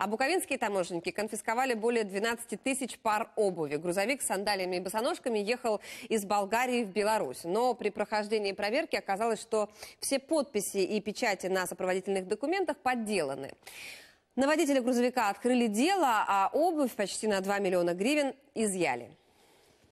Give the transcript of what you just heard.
А буковинские таможенники конфисковали более 12 тысяч пар обуви. Грузовик с сандалиями и босоножками ехал из Болгарии в Беларусь. Но при прохождении проверки оказалось, что все подписи и печати на сопроводительных документах подделаны. На водителя грузовика открыли дело, а обувь почти на 2 миллиона гривен изъяли.